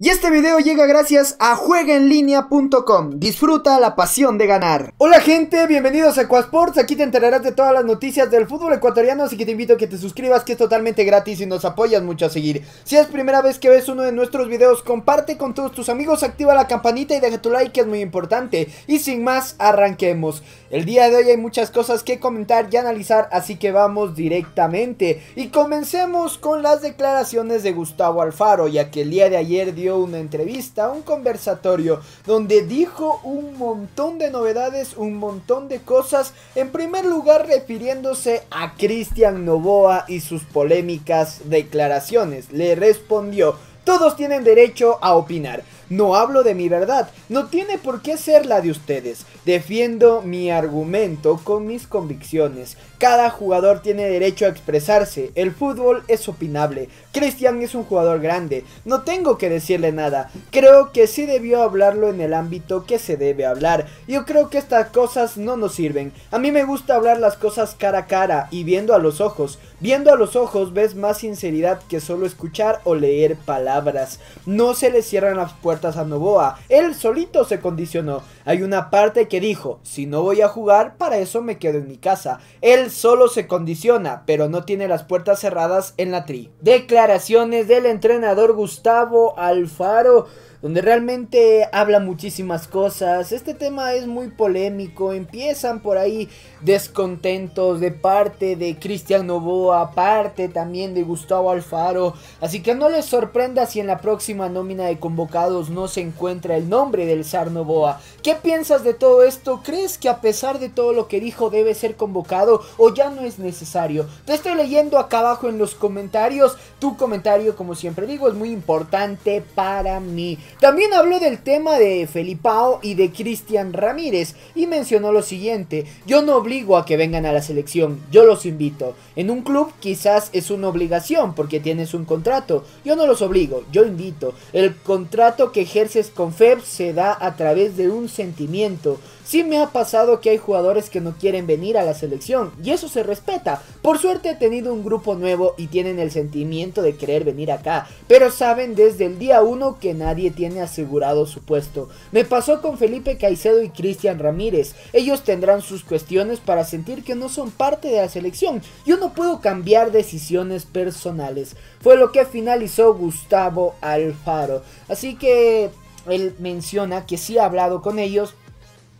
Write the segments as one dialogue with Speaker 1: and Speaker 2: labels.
Speaker 1: Y este video llega gracias a juegaenlinea.com. Disfruta la pasión de ganar. Hola gente, bienvenidos a Equasports. Aquí te enterarás de todas las noticias del fútbol ecuatoriano, así que te invito a que te suscribas, que es totalmente gratis y nos apoyas mucho a seguir. Si es primera vez que ves uno de nuestros videos, comparte con todos tus amigos, activa la campanita y deja tu like, que es muy importante. Y sin más, arranquemos. El día de hoy hay muchas cosas que comentar y analizar, así que vamos directamente. Y comencemos con las declaraciones de Gustavo Alfaro, ya que el día de ayer dio una entrevista, un conversatorio, donde dijo un montón de novedades, un montón de cosas, en primer lugar refiriéndose a Cristian Novoa y sus polémicas declaraciones. Le respondió, todos tienen derecho a opinar. No hablo de mi verdad, no tiene por qué ser la de ustedes. Defiendo mi argumento con mis convicciones. Cada jugador tiene derecho a expresarse. El fútbol es opinable. Cristian es un jugador grande. No tengo que decirle nada. Creo que sí debió hablarlo en el ámbito que se debe hablar. Yo creo que estas cosas no nos sirven. A mí me gusta hablar las cosas cara a cara y viendo a los ojos. Viendo a los ojos ves más sinceridad que solo escuchar o leer palabras. No se le cierran las puertas a él solito se condicionó. Hay una parte que dijo, si no voy a jugar, para eso me quedo en mi casa. Él solo se condiciona, pero no tiene las puertas cerradas en la tri. Declaraciones del entrenador Gustavo Alfaro donde realmente habla muchísimas cosas. Este tema es muy polémico, empiezan por ahí descontentos de parte de Cristian Novoa, parte también de Gustavo Alfaro, así que no les sorprenda si en la próxima nómina de convocados no se encuentra el nombre del Zar Novoa. ¿Qué piensas de todo esto? ¿Crees que a pesar de todo lo que dijo debe ser convocado o ya no es necesario? Te estoy leyendo acá abajo en los comentarios. Tu comentario, como siempre digo, es muy importante para mí. También habló del tema de Felipao y de Cristian Ramírez y mencionó lo siguiente, yo no obligo a que vengan a la selección, yo los invito. En un club quizás es una obligación porque tienes un contrato, yo no los obligo, yo invito. El contrato que ejerces con FEB se da a través de un sentimiento, Sí me ha pasado que hay jugadores que no quieren venir a la selección y eso se respeta. Por suerte he tenido un grupo nuevo y tienen el sentimiento de querer venir acá, pero saben desde el día 1 que nadie tiene asegurado su puesto. Me pasó con Felipe Caicedo y Cristian Ramírez. Ellos tendrán sus cuestiones para sentir que no son parte de la selección. Yo no puedo cambiar decisiones personales. Fue lo que finalizó Gustavo Alfaro. Así que él menciona que sí ha hablado con ellos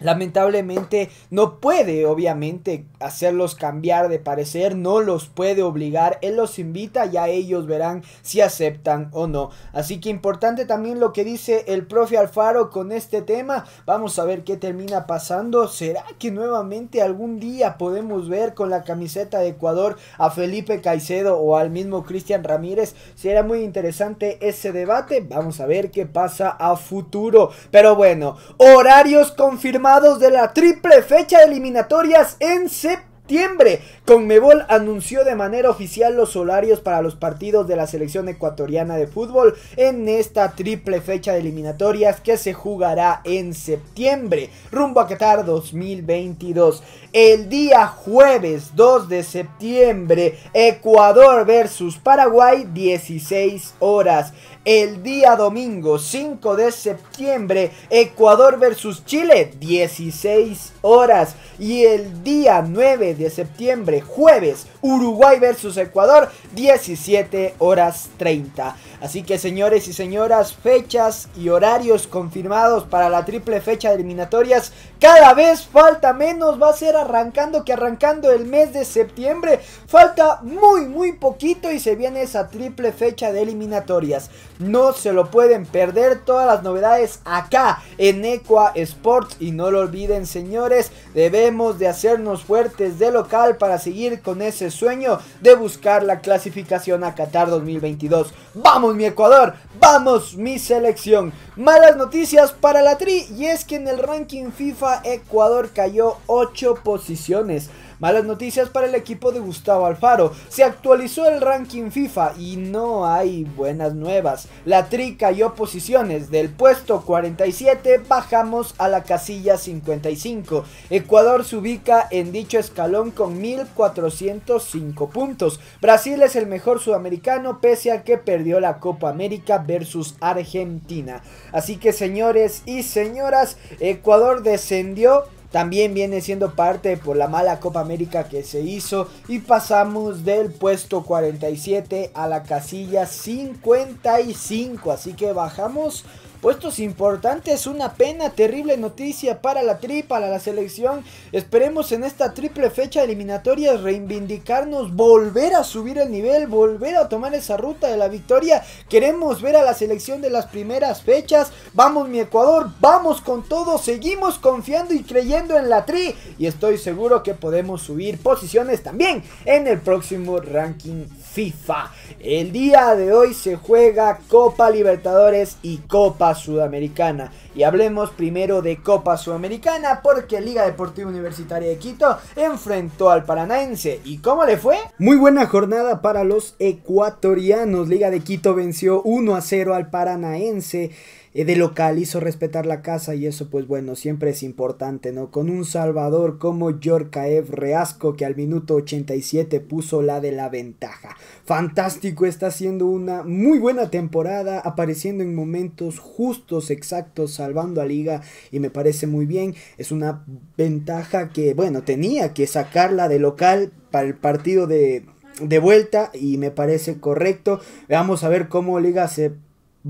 Speaker 1: lamentablemente no puede obviamente hacerlos cambiar de parecer, no los puede obligar, él los invita, ya ellos verán si aceptan o no. Así que importante también lo que dice el profe Alfaro con este tema, vamos a ver qué termina pasando, será que nuevamente algún día podemos ver con la camiseta de Ecuador a Felipe Caicedo o al mismo Cristian Ramírez, será muy interesante ese debate, vamos a ver qué pasa a futuro, pero bueno, horarios confirmados de la triple fecha de eliminatorias en septiembre. Conmebol anunció de manera oficial los horarios para los partidos de la selección ecuatoriana de fútbol en esta triple fecha de eliminatorias que se jugará en septiembre, rumbo a Qatar 2022. El día jueves 2 de septiembre, Ecuador versus Paraguay, 16 horas el día domingo 5 de septiembre, Ecuador versus Chile, 16 horas. Y el día 9 de septiembre, jueves Uruguay versus Ecuador, 17 horas 30. Así que señores y señoras, fechas y horarios confirmados para la triple fecha de eliminatorias. Cada vez falta menos, va a ser arrancando que arrancando el mes de septiembre. Falta muy, muy poquito y se viene esa triple fecha de eliminatorias. No se lo pueden perder todas las novedades acá en Equa Sports. Y no lo olviden señores, debemos de hacernos fuertes de local para seguir con ese sueño de buscar la clasificación a Qatar 2022. ¡Vamos mi Ecuador! ¡Vamos mi selección! Malas noticias para la Tri y es que en el ranking FIFA Ecuador cayó 8 posiciones. Malas noticias para el equipo de Gustavo Alfaro. Se actualizó el ranking FIFA y no hay buenas nuevas. La tri cayó posiciones. Del puesto 47 bajamos a la casilla 55. Ecuador se ubica en dicho escalón con 1.405 puntos. Brasil es el mejor sudamericano pese a que perdió la Copa América versus Argentina. Así que señores y señoras, Ecuador descendió también viene siendo parte por la mala Copa América que se hizo y pasamos del puesto 47 a la casilla 55, así que bajamos puestos importantes. Una pena, terrible noticia para la tri, para la selección. Esperemos en esta triple fecha eliminatoria reivindicarnos, volver a subir el nivel, volver a tomar esa ruta de la victoria. Queremos ver a la selección de las primeras fechas. Vamos mi Ecuador, vamos con todo, seguimos confiando y creyendo en la tri. Y estoy seguro que podemos subir posiciones también en el próximo ranking FIFA. El día de hoy se juega Copa Libertadores y Copa Sudamericana. Y hablemos primero de Copa Sudamericana porque Liga Deportiva Universitaria de Quito enfrentó al Paranaense. ¿Y cómo le fue? Muy buena jornada para los ecuatorianos. Liga de Quito venció 1 a 0 al Paranaense. Eh, de local, hizo respetar la casa y eso pues bueno, siempre es importante, ¿no? Con un salvador como Yorkaev Reasco que al minuto 87 puso la de la ventaja. Fantástico, está haciendo una muy buena temporada, apareciendo en momentos justos, exactos, salvando a liga y me parece muy bien. Es una ventaja que, bueno, tenía que sacarla de local para el partido de de vuelta y me parece correcto. Vamos a ver cómo Liga se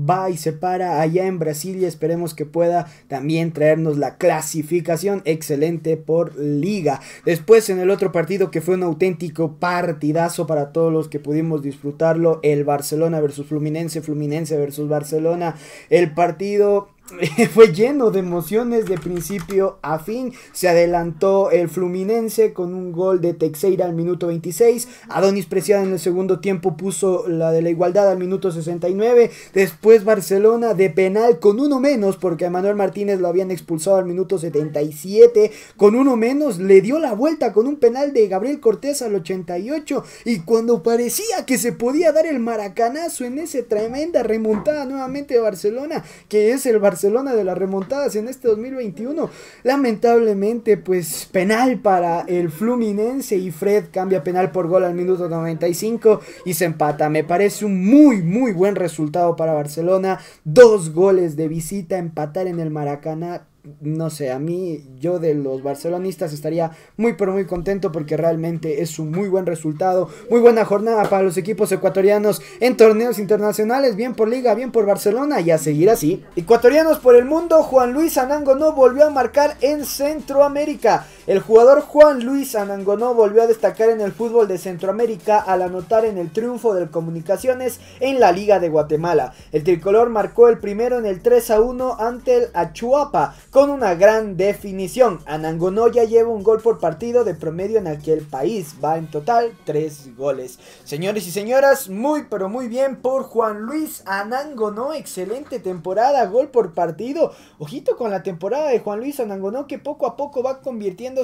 Speaker 1: va y se para allá en Brasil y esperemos que pueda también traernos la clasificación excelente por liga. Después en el otro partido que fue un auténtico partidazo para todos los que pudimos disfrutarlo, el Barcelona versus Fluminense, Fluminense versus Barcelona, el partido fue lleno de emociones de principio a fin. Se adelantó el Fluminense con un gol de Texeira al minuto 26. Adonis Preciado en el segundo tiempo puso la de la igualdad al minuto 69. Después Barcelona de penal con uno menos porque a Manuel Martínez lo habían expulsado al minuto 77. Con uno menos le dio la vuelta con un penal de Gabriel Cortés al 88. Y cuando parecía que se podía dar el maracanazo en esa tremenda remontada nuevamente de Barcelona, que es el Barcelona Barcelona de las remontadas en este 2021. Lamentablemente, pues penal para el Fluminense y Fred cambia penal por gol al minuto 95 y se empata. Me parece un muy, muy buen resultado para Barcelona. Dos goles de visita, empatar en el Maracaná no sé, a mí, yo de los barcelonistas estaría muy pero muy contento porque realmente es un muy buen resultado, muy buena jornada para los equipos ecuatorianos en torneos internacionales, bien por Liga, bien por Barcelona y a seguir así. Ecuatorianos por el mundo, Juan Luis Anango no volvió a marcar en Centroamérica. El jugador Juan Luis Anangonó volvió a destacar en el fútbol de Centroamérica al anotar en el triunfo del Comunicaciones en la Liga de Guatemala. El tricolor marcó el primero en el 3 a 1 ante el Achuapa con una gran definición. Anangonó ya lleva un gol por partido de promedio en aquel país. Va en total 3 goles. Señores y señoras, muy pero muy bien por Juan Luis Anangonó. Excelente temporada, gol por partido. Ojito con la temporada de Juan Luis Anangonó que poco a poco va convirtiendo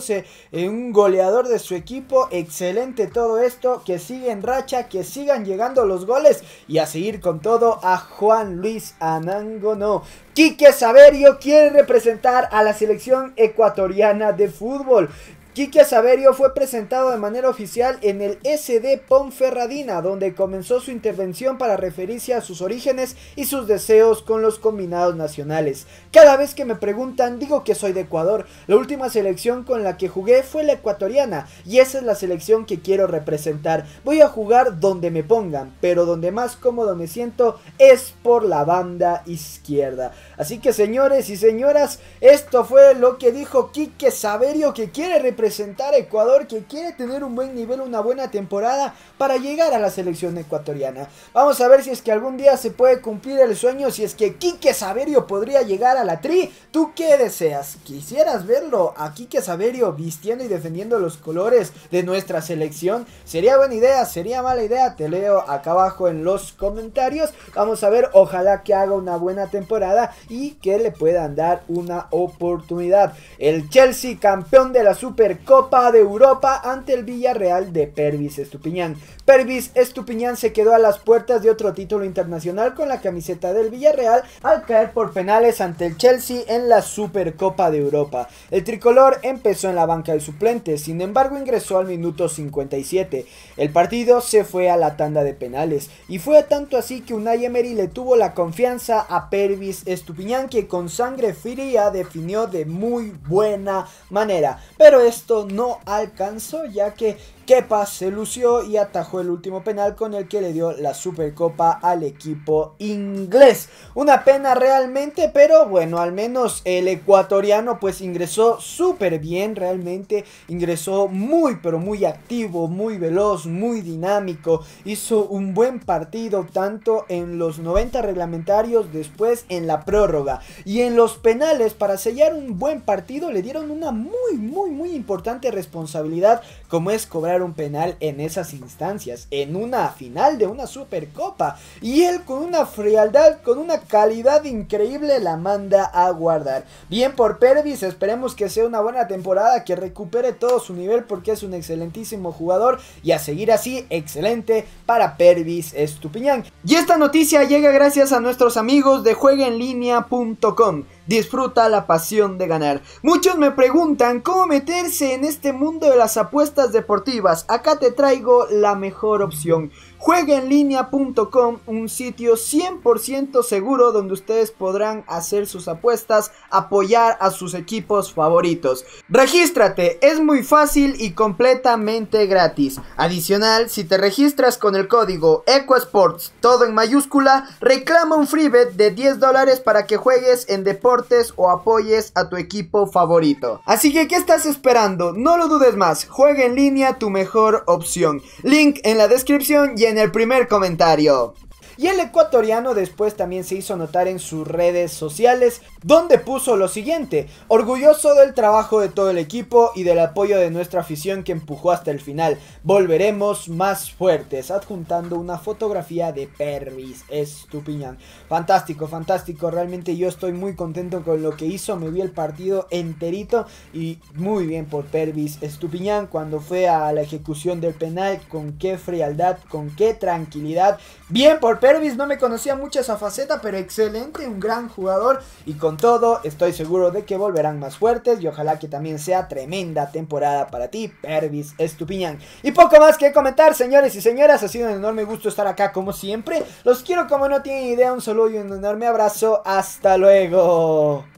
Speaker 1: en un goleador de su equipo. Excelente todo esto, que sigue en racha, que sigan llegando los goles y a seguir con todo a Juan Luis Anangono. Quique Saverio quiere representar a la selección ecuatoriana de fútbol. Quique Saverio fue presentado de manera oficial en el SD Ponferradina, donde comenzó su intervención para referirse a sus orígenes y sus deseos con los combinados nacionales. Cada vez que me preguntan, digo que soy de Ecuador. La última selección con la que jugué fue la ecuatoriana, y esa es la selección que quiero representar. Voy a jugar donde me pongan, pero donde más cómodo me siento es por la banda izquierda. Así que señores y señoras, esto fue lo que dijo Quique Saverio que quiere representar presentar a Ecuador que quiere tener un buen nivel, una buena temporada para llegar a la selección ecuatoriana. Vamos a ver si es que algún día se puede cumplir el sueño, si es que Quique Saverio podría llegar a la tri. ¿Tú qué deseas? ¿Quisieras verlo a Quique Saverio vistiendo y defendiendo los colores de nuestra selección? Sería buena idea, sería mala idea, te leo acá abajo en los comentarios. Vamos a ver, ojalá que haga una buena temporada y que le puedan dar una oportunidad. El Chelsea campeón de la Super Copa de Europa ante el Villarreal de Pervis Estupiñán. Pervis Estupiñán se quedó a las puertas de otro título internacional con la camiseta del Villarreal al caer por penales ante el Chelsea en la Supercopa de Europa. El tricolor empezó en la banca de suplentes, sin embargo ingresó al minuto 57. El partido se fue a la tanda de penales y fue tanto así que Unai Emery le tuvo la confianza a Pervis Estupiñán que con sangre fría definió de muy buena manera. Pero esto no alcanzó ya que Kepa se lució y atajó el último penal con el que le dio la Supercopa al equipo inglés. Una pena realmente, pero bueno, al menos el ecuatoriano pues ingresó súper bien, realmente ingresó muy pero muy activo, muy veloz, muy dinámico. Hizo un buen partido tanto en los 90 reglamentarios, después en la prórroga y en los penales para sellar un buen partido le dieron una muy muy muy importante responsabilidad como es cobrar un penal en esas instancias, en una final de una Supercopa. Y él con una frialdad, con una calidad increíble la manda a guardar. Bien por Pervis, esperemos que sea una buena temporada, que recupere todo su nivel porque es un excelentísimo jugador y a seguir así, excelente para Pervis Estupiñán. Y esta noticia llega gracias a nuestros amigos de jueguenlinea.com. Disfruta la pasión de ganar. Muchos me preguntan cómo meterse en este mundo de las apuestas deportivas. Acá te traigo la mejor opción jueguenlinea.com, un sitio 100% seguro donde ustedes podrán hacer sus apuestas, apoyar a sus equipos favoritos. Regístrate, es muy fácil y completamente gratis. Adicional, si te registras con el código ECOSports todo en mayúscula, reclama un free bet de 10 dólares para que juegues en deportes o apoyes a tu equipo favorito. Así que, ¿qué estás esperando? No lo dudes más, juegue en línea tu mejor opción. Link en la descripción y en en el primer comentario. Y el ecuatoriano después también se hizo notar en sus redes sociales, donde puso lo siguiente, orgulloso del trabajo de todo el equipo y del apoyo de nuestra afición que empujó hasta el final, volveremos más fuertes, adjuntando una fotografía de Pervis Estupiñán. Fantástico, fantástico, realmente yo estoy muy contento con lo que hizo, me vi el partido enterito y muy bien por Pervis Estupiñán cuando fue a la ejecución del penal, con qué frialdad, con qué tranquilidad, bien por Pervis no me conocía mucho esa faceta, pero excelente, un gran jugador. Y con todo, estoy seguro de que volverán más fuertes. Y ojalá que también sea tremenda temporada para ti, Pervis Estupiñán. Y poco más que comentar, señores y señoras. Ha sido un enorme gusto estar acá, como siempre. Los quiero como no tienen idea. Un saludo y un enorme abrazo. Hasta luego.